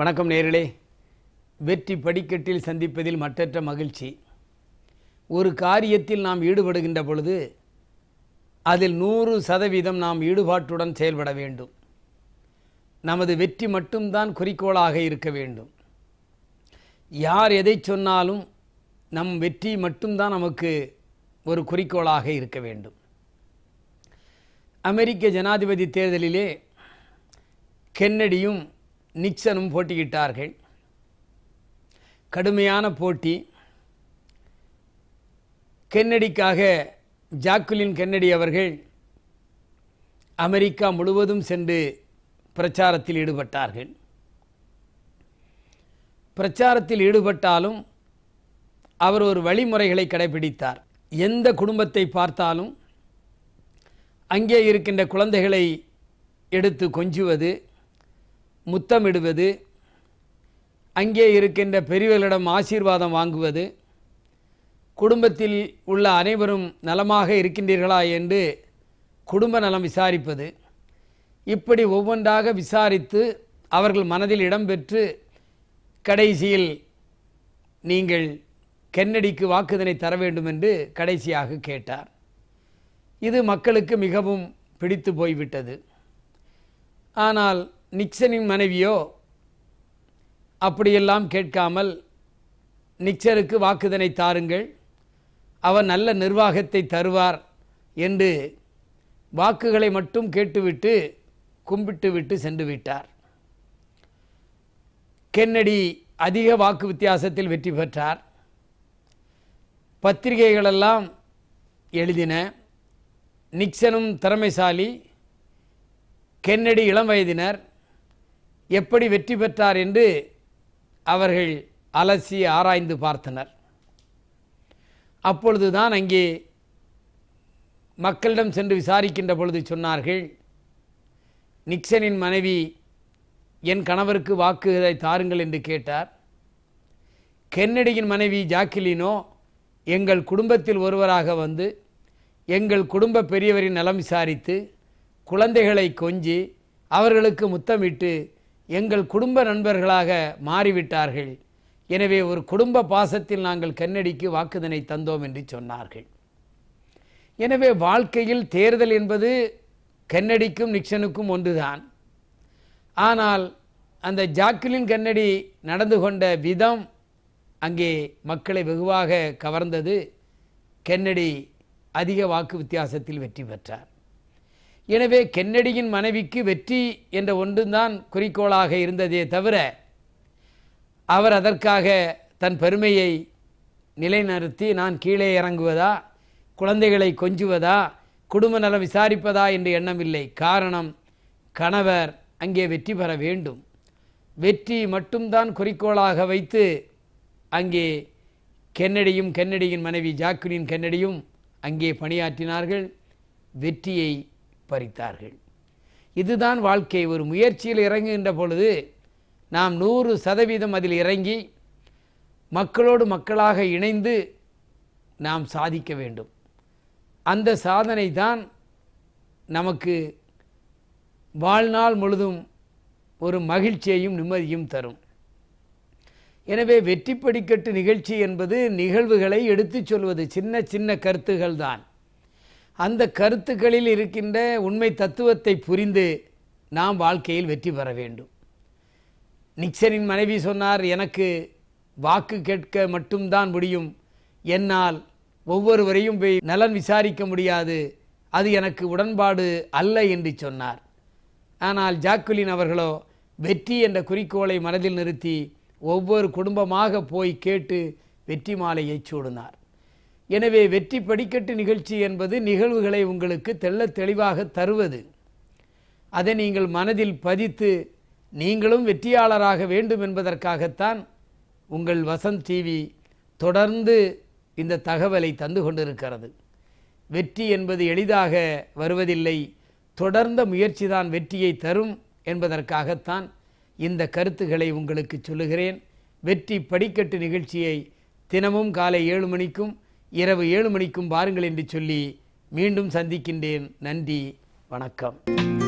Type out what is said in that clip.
வணக்கம் நேரிலே வெற்றி படிக்கட்டில் சந்திப்பதில் மற்றற்ற மகிழ்ச்சி ஒரு காரியத்தில் நாம் ஈடுபடுகின்ற பொழுது அதில் நூறு சதவீதம் நாம் ஈடுபாட்டுடன் செயல்பட வேண்டும் நமது வெற்றி மட்டும்தான் குறிக்கோளாக இருக்க வேண்டும் யார் எதை சொன்னாலும் நம் வெற்றி மட்டும்தான் நமக்கு ஒரு குறிக்கோளாக இருக்க வேண்டும் அமெரிக்க ஜனாதிபதி தேர்தலிலே கென்னடியும் நிக்சனும் போட்டியிட்டார்கள் கடுமையான போட்டி கென்னடிக்காக ஜாக்குலின் கென்னடி அவர்கள் அமெரிக்கா முழுவதும் சென்று பிரச்சாரத்தில் ஈடுபட்டார்கள் பிரச்சாரத்தில் ஈடுபட்டாலும் அவர் ஒரு வழிமுறைகளை கடைபிடித்தார் எந்த குடும்பத்தை பார்த்தாலும் அங்கே இருக்கின்ற குழந்தைகளை எடுத்து கொஞ்சுவது முத்தமிடுவது அங்கே இருக்கின்ற பெரியவர்களிடம் ஆசீர்வாதம் வாங்குவது குடும்பத்தில் உள்ள அனைவரும் நலமாக இருக்கின்றீர்களா என்று குடும்ப நலம் விசாரிப்பது இப்படி ஒவ்வொன்றாக விசாரித்து அவர்கள் மனதில் இடம்பெற்று கடைசியில் நீங்கள் கென்னடிக்கு வாக்குதனை தர வேண்டும் என்று கடைசியாக கேட்டார் இது மக்களுக்கு மிகவும் பிடித்து போய்விட்டது ஆனால் நிக்சனின் மனைவியோ அப்படியெல்லாம் கேட்காமல் நிக்சருக்கு வாக்குதனை தாருங்கள் அவர் நல்ல நிர்வாகத்தை தருவார் என்று வாக்குகளை மட்டும் கேட்டுவிட்டு கும்பிட்டு விட்டு சென்று விட்டார் கென்னடி அதிக வாக்கு வித்தியாசத்தில் வெற்றி பெற்றார் பத்திரிகைகளெல்லாம் எழுதின நிக்சனும் திறமைசாலி கென்னடி இளம் வயதினர் எப்படி வெற்றி பெற்றார் என்று அவர்கள் அலசி ஆராய்ந்து பார்த்தனர் அப்பொழுது தான் அங்கே மக்களிடம் சென்று விசாரிக்கின்ற பொழுது சொன்னார்கள் நிக்சனின் மனைவி என் கணவருக்கு வாக்குகளை தாருங்கள் என்று கேட்டார் கென்னடியின் மனைவி ஜாக்கிலினோ எங்கள் குடும்பத்தில் ஒருவராக வந்து எங்கள் குடும்ப பெரியவரின் நலம் விசாரித்து குழந்தைகளை கொஞ்சி அவர்களுக்கு முத்தமிட்டு எங்கள் குடும்ப நண்பர்களாக மாறிவிட்டார்கள் எனவே ஒரு குடும்ப பாசத்தில் நாங்கள் கண்ணடிக்கு வாக்குதனை தந்தோம் என்று சொன்னார்கள் எனவே வாழ்க்கையில் தேர்தல் என்பது கென்னடிக்கும் நிக்சனுக்கும் ஒன்றுதான் ஆனால் அந்த ஜாக்குலின் கன்னடி நடந்து கொண்ட விதம் அங்கே மக்களை வெகுவாக கவர்ந்தது கென்னடி அதிக வாக்கு வித்தியாசத்தில் வெற்றி பெற்றார் எனவே கென்னடியின் மனைவிக்கு வெற்றி என்ற ஒன்றுதான் குறிக்கோளாக இருந்ததே தவிர அவர் அதற்காக தன் பெருமையை நிலைநிறுத்தி நான் கீழே இறங்குவதா குழந்தைகளை கொஞ்சுவதா குடும்ப நலம் விசாரிப்பதா என்று எண்ணமில்லை காரணம் கணவர் அங்கே வெற்றி பெற வேண்டும் வெற்றி மட்டும்தான் குறிக்கோளாக வைத்து அங்கே கென்னடியும் கென்னடியின் மனைவி ஜாக்குலின் கென்னடியும் அங்கே பணியாற்றினார்கள் வெற்றியை பறித்தார்கள் இதுதான் வாழ்க்கை ஒரு முயற்சியில் இறங்குகின்ற பொழுது நாம் நூறு சதவீதம் அதில் இறங்கி மக்களோடு மக்களாக இணைந்து நாம் சாதிக்க வேண்டும் அந்த சாதனை தான் நமக்கு வாழ்நாள் முழுதும் ஒரு மகிழ்ச்சியையும் நிம்மதியும் தரும் எனவே வெற்றி படிக்கட்டு நிகழ்ச்சி என்பது நிகழ்வுகளை எடுத்துச் சொல்வது சின்ன சின்ன கருத்துகள் தான் அந்த கருத்துக்களில் இருக்கின்ற உண்மை தத்துவத்தை புரிந்து நாம் வாழ்க்கையில் வெற்றி பெற வேண்டும் நிக்சனின் மனைவி சொன்னார் எனக்கு வாக்கு கேட்க மட்டும்தான் முடியும் என்னால் ஒவ்வொருவரையும் போய் நலன் விசாரிக்க முடியாது அது எனக்கு உடன்பாடு அல்ல என்று சொன்னார் ஆனால் ஜாக்குலின் அவர்களோ வெற்றி என்ற குறிக்கோளை மனதில் நிறுத்தி ஒவ்வொரு குடும்பமாக போய் கேட்டு வெற்றி மாலையை சூடினார் எனவே வெற்றி படிக்கட்டு நிகழ்ச்சி என்பது நிகழ்வுகளை உங்களுக்கு தெல்ல தெளிவாக தருவது அதை நீங்கள் மனதில் பதித்து நீங்களும் வெற்றியாளராக வேண்டும் என்பதற்காகத்தான் உங்கள் வசந்த் டிவி தொடர்ந்து இந்த தகவலை தந்து கொண்டிருக்கிறது வெற்றி என்பது எளிதாக வருவதில்லை தொடர்ந்த முயற்சிதான் வெற்றியை தரும் என்பதற்காகத்தான் இந்த கருத்துக்களை உங்களுக்கு சொல்லுகிறேன் வெற்றி படிக்கட்டு நிகழ்ச்சியை தினமும் காலை ஏழு மணிக்கும் இரவு ஏழு மணிக்கும் பாருங்கள் என்று சொல்லி மீண்டும் சந்திக்கின்றேன் நன்றி வணக்கம்